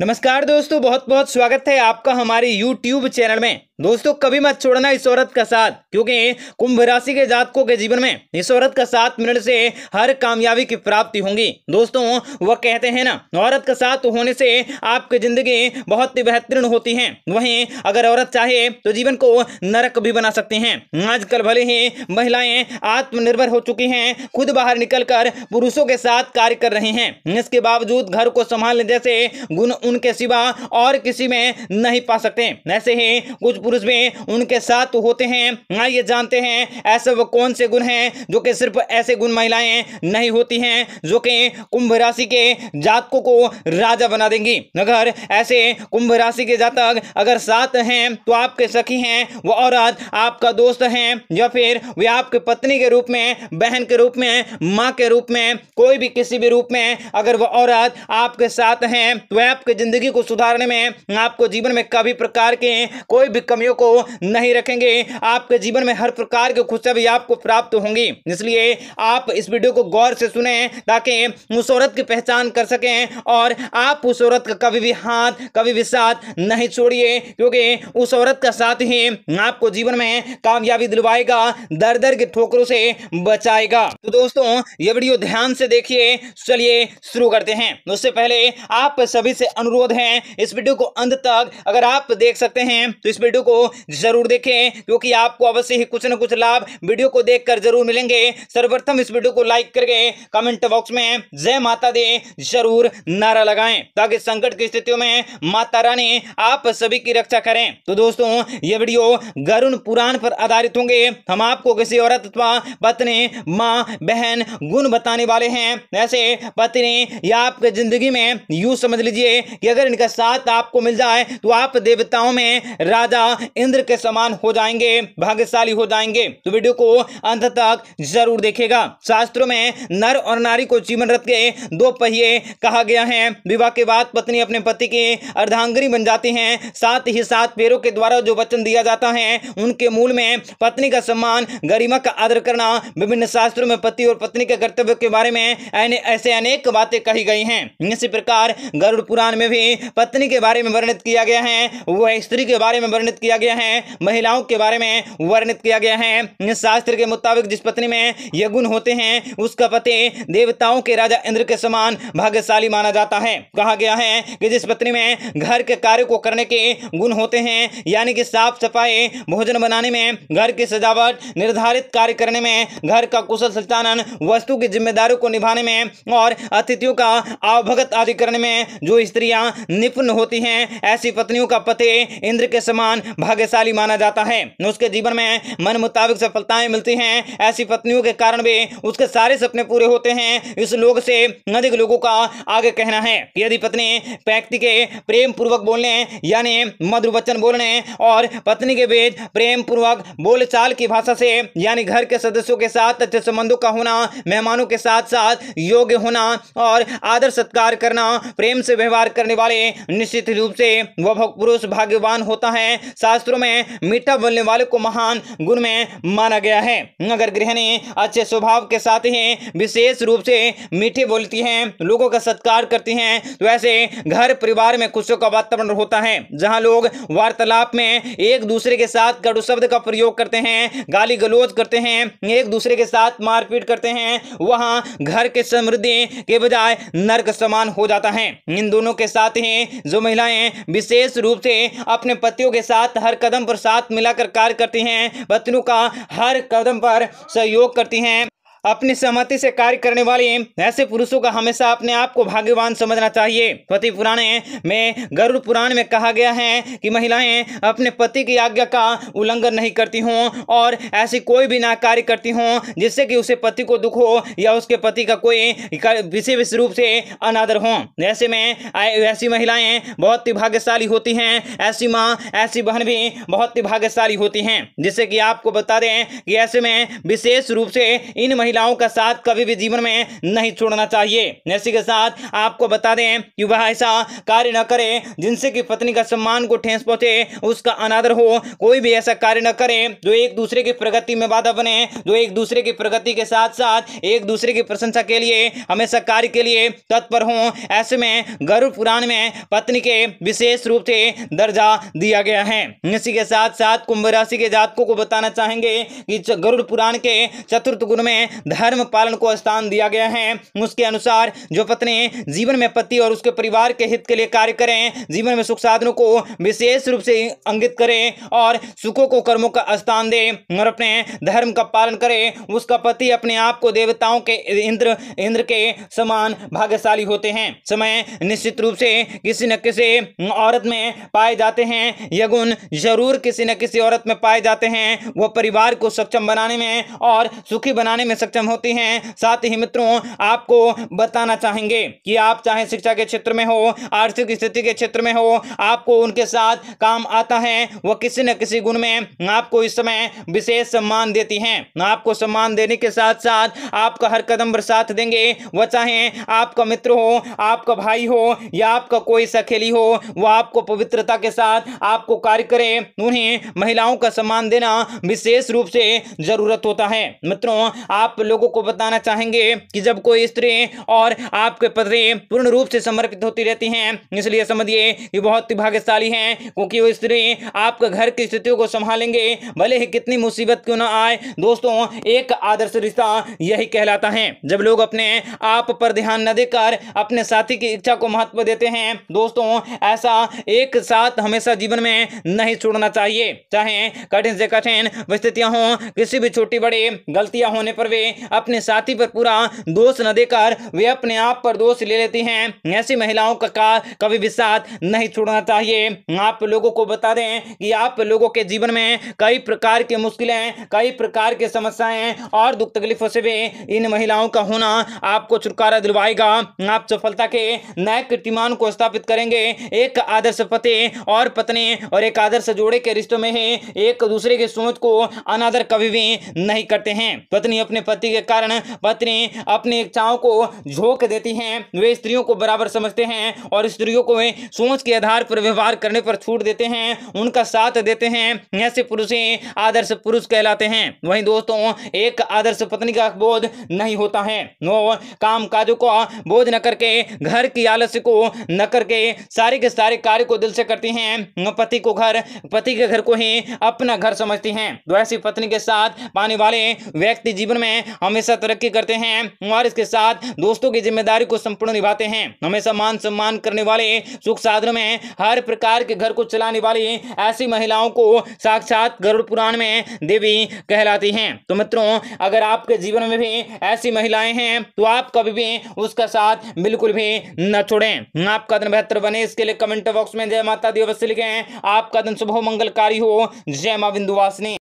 नमस्कार दोस्तों बहुत बहुत स्वागत है आपका हमारे YouTube चैनल में दोस्तों कभी मत छोड़ना इस औरत का साथ क्योंकि कुंभ राशि के जातकों के जीवन में इस औरत का साथ मिलने से हर कामयाबी की प्राप्ति होगी दोस्तों वह कहते हैं ना औरत का साथ होने से आपकी जिंदगी बहुत ही बेहतरीन होती है वहीं अगर औरत चाहे तो जीवन को नरक भी बना सकती हैं आजकल भले ही महिलाएं आत्मनिर्भर हो चुकी हैं खुद बाहर निकल पुरुषों के साथ कार्य कर रहे हैं इसके बावजूद घर को संभालने जैसे गुण उनके सिवा और किसी में नहीं पा सकते ऐसे ही कुछ पुरुष भी उनके साथ होते हैं आइए हाँ, जानते हैं ऐसे वो कौन से गुण हैं जो कि सिर्फ ऐसे गुण महिलाएं नहीं होती हैं जो कि कुंभ राशि के जातकों को राजा बना देंगी अगर ऐसे कुंभ राशि के जातक अगर साथ हैं तो आपके सखी हैं वो औरत आपका दोस्त है या फिर वे आपके पत्नी के रूप में बहन के रूप में माँ के रूप में कोई भी किसी भी रूप में अगर वह औरत आपके साथ हैं तो आपकी ज़िंदगी को सुधारने में आपको जीवन में कभी प्रकार के कोई भी कमियों को नहीं रखेंगे आपके जीवन में हर प्रकार की खुशखबरी आपको प्राप्त होंगी इसलिए आप इस वीडियो को गौर से सुने ताकि उस औरत की पहचान कर सकें और आप उस औरत का कभी भी हाथ कभी भी साथ नहीं छोड़िए क्योंकि उस औरत का साथ ही आपको जीवन में कामयाबी दिलवाएगा दर दर के ठोकरों से बचाएगा तो दोस्तों ये वीडियो ध्यान से देखिए चलिए शुरू करते हैं उससे पहले आप सभी से अनुरोध है इस वीडियो को अंत तक अगर आप देख सकते हैं तो इस वीडियो को जरूर देखें क्योंकि आपको अवश्य ही कुछ न कुछ लाभ वीडियो को देखकर जरूर मिलेंगे सर्वप्रथम इस वीडियो को लाइक करके कमेंट बॉक्स में जय माता दे जरूर नारा लगाएं ताकि संकट की स्थितियों में माता रानी आप सभी की रक्षा करें तो दोस्तों ये वीडियो गरुण पुराण पर आधारित होंगे हम आपको किसी औरत अथवा पत्नी माँ बहन गुण बताने वाले हैं ऐसे पत्नी या आपके जिंदगी में यू समझ लीजिए कि अगर इनका साथ आपको मिल जाए तो आप देवताओं में राजा इंद्र के समान हो जाएंगे भाग्यशाली हो जाएंगे तो वीडियो को अंत तक जरूर देखेगा शास्त्रों में नर और नारी को जीवन रथ के दो पहिए कहा गया है विवाह के बाद पत्नी अपने पति की अर्धांगिनी बन जाती है साथ ही साथ पैरों के द्वारा जो वचन दिया जाता है उनके मूल में पत्नी का सम्मान गरिमा का आदर करना विभिन्न शास्त्रों में पति और पत्नी के कर्तव्य के बारे में ऐसे अनेक बातें कही गई है इसी प्रकार गरुड़ पुराण में भी पत्नी के बारे में वर्णित किया गया है वह स्त्री के बारे में वर्णित किया गया है महिलाओं के बारे में वर्णित किया गया है शास्त्र के मुताबिक जिस पत्नी में यगुन होते हैं उसका पति देवताओं के राजा इंद्र के समान भाग्यशाली माना जाता है कहा गया है कि जिस पत्नी में घर के कार्य को करने के गुण होते हैं यानी कि साफ सफाई भोजन बनाने में घर की सजावट निर्धारित कार्य करने में घर का कुशल संचालन वस्तु की जिम्मेदारी को निभाने में और अतिथियों का अवभगत आदि करने में जो स्त्रियां निपुण होती हैं ऐसी पत्नियों का पति इंद्र के समान भाग्यशाली माना जाता है उसके जीवन में मन मुताबिक सफलताएं मिलती हैं ऐसी पत्नियों के कारण भी उसके सारे सपने पूरे होते हैं इस लोग से अधिक लोगों का आगे कहना है यदि पत्नी व्यक्ति के प्रेम पूर्वक बोलने यानी मधुर वचन बोलने और पत्नी के बीच प्रेम पूर्वक बोलचाल की भाषा से यानी घर के सदस्यों के साथ अच्छे संबंधों का होना मेहमानों के साथ साथ योग्य होना और आदर सत्कार करना प्रेम से व्यवहार करने वाले निश्चित रूप से वह पुरुष भाग्यवान होता है शास्त्रों में मीठा बोलने वाले को महान गुण में माना गया है अगर गृहिणी अच्छे स्वभाव के साथ ही विशेष रूप से मीठे बोलती हैं लोगों का सत्कार करती हैं तो ऐसे घर परिवार में खुशियों का वातावरण होता है जहाँ लोग वार्तालाप में एक दूसरे के साथ कड़ु शब्द का प्रयोग करते हैं गाली गलोज करते हैं एक दूसरे के साथ मारपीट करते हैं वहाँ घर के समृद्धि के बजाय नर्क समान हो जाता है इन दोनों के साथ ही जो महिलाएं विशेष रूप से अपने पतियों के साथ साथ हर कदम पर साथ मिलाकर कार्य करती हैं वतनों का हर कदम पर सहयोग करती हैं अपनी सहमति से कार्य करने वाले ऐसे पुरुषों का हमेशा अपने आप को भाग्यवान समझना चाहिए पति पुराणे में गरुड़ पुराण में कहा गया है कि महिलाएं अपने पति की आज्ञा का उल्लंघन नहीं करती हों और ऐसी कोई भी ना कार्य करती हों जिससे कि उसे पति को दुख हो या उसके पति का कोई विशेष रूप से अनादर हो ऐसे में ऐसी महिलाएं बहुत ही भाग्यशाली होती हैं ऐसी माँ ऐसी बहन भी बहुत ही भाग्यशाली होती हैं जिससे कि आपको बता दें कि ऐसे में विशेष रूप से इन महिला महिलाओं का साथ कभी भी जीवन में नहीं छोड़ना चाहिए इसी के साथ आपको बता दें कि वह ऐसा कार्य न करे जिनसे की पत्नी का सम्मान को ठेस पहुंचे उसका अनादर हो कोई भी ऐसा कार्य न करे जो एक दूसरे की प्रगति में बाधा बने जो एक दूसरे की प्रगति के साथ साथ एक दूसरे की प्रशंसा के लिए हमेशा कार्य के लिए तत्पर हो ऐसे में गर्व पुराण में पत्नी के विशेष रूप से दर्जा दिया गया है इसी के साथ साथ कुंभ राशि के जातकों को बताना चाहेंगे कि गरुड़ पुराण के चतुर्थ गुण में धर्म पालन को स्थान दिया गया है उसके अनुसार जो पत्नी जीवन में पति और उसके परिवार के हित के लिए कार्य करें जीवन में सुख साधनों को विशेष रूप से अंगित करें और सुखों को कर्मों का स्थान दें और अपने धर्म का पालन करें उसका पति अपने आप को देवताओं के इंद्र इंद्र के समान भाग्यशाली होते हैं समय निश्चित रूप से किसी न किसी औरत में पाए जाते हैं यह गुण जरूर किसी न किसी औरत में पाए जाते हैं वह परिवार को सक्षम बनाने में और सुखी बनाने में सक्षम सक्षम होती हैं साथ ही मित्रों आपको बताना चाहेंगे कि आप चाहे शिक्षा के क्षेत्र में हो आर्थिक स्थिति के क्षेत्र में हो आपको उनके साथ काम आता है वह किसी न किसी गुण में आपको इस समय विशेष सम्मान देती हैं आपको सम्मान देने के साथ साथ आपका हर कदम पर साथ देंगे वह चाहे आपका मित्र हो आपका भाई हो या आपका कोई सखेली हो वह आपको पवित्रता के साथ आपको कार्य करें उन्हें महिलाओं का सम्मान देना विशेष रूप से जरूरत होता है मित्रों आप लोगों को बताना चाहेंगे कि जब कोई स्त्री और आपके पति पूर्ण रूप से समर्पित होती रहती हैं इसलिए समझिए कि बहुत ही भाग्यशाली हैं क्योंकि वो स्त्री आपके घर की स्थितियों को संभालेंगे भले ही कितनी मुसीबत क्यों ना आए दोस्तों एक आदर्श रिश्ता यही कहलाता है जब लोग अपने आप पर ध्यान न देकर अपने साथी की इच्छा को महत्व देते हैं दोस्तों ऐसा एक साथ हमेशा जीवन में नहीं छोड़ना चाहिए चाहे कठिन से कठिन स्थितियां हों किसी भी छोटी बड़ी गलतियां होने पर वे अपने साथी पर पूरा दोष न देकर वे अपने आप पर दोष ले लेती हैं ऐसी महिलाओं का, का कभी भी साथ नहीं छोड़ना चाहिए आप लोगों को बता दें कि आप लोगों के जीवन में कई प्रकार की मुश्किलें कई प्रकार की समस्याएं और दुख तकलीफों से भी इन महिलाओं का होना आपको छुटकारा दिलवाएगा आप सफलता के नए कीर्तिमान को स्थापित करेंगे एक आदर्श पति और पत्नी और एक आदर्श जोड़े के रिश्तों में ही एक दूसरे के सोच को अनादर कभी भी नहीं करते हैं पत्नी अपने पति पति के कारण पत्नी अपनी इच्छाओं को झोंक देती हैं वे स्त्रियों को बराबर समझते हैं और स्त्रियों को वे सोच के आधार पर व्यवहार करने पर छूट देते हैं उनका साथ देते हैं ऐसे पुरुष ही आदर्श पुरुष कहलाते हैं वहीं दोस्तों एक आदर्श पत्नी का बोध नहीं होता है वो काम काजों को बोध न करके घर की आलस्य को न करके सारे के सारे कार्य को दिल से करती हैं पति को घर पति के घर को ही अपना घर समझती हैं वैसी तो पत्नी के साथ पाने वाले व्यक्ति जीवन में हमेशा तरक्की करते हैं और इसके साथ दोस्तों की जिम्मेदारी को संपूर्ण निभाते हैं हमेशा मान सम्मान करने वाले सुख साधन में हर प्रकार के घर को चलाने वाली ऐसी महिलाओं को साक्षात गरुड़ पुराण में देवी कहलाती हैं तो मित्रों अगर आपके जीवन में भी ऐसी महिलाएं हैं तो आप कभी भी उसका साथ बिल्कुल भी न छोड़ें आपका दिन बेहतर बने इसके लिए कमेंट बॉक्स में जय माता दी अवश्य लिखे आपका दिन शुभ मंगलकारी हो जय माँ बिंदुवासिनी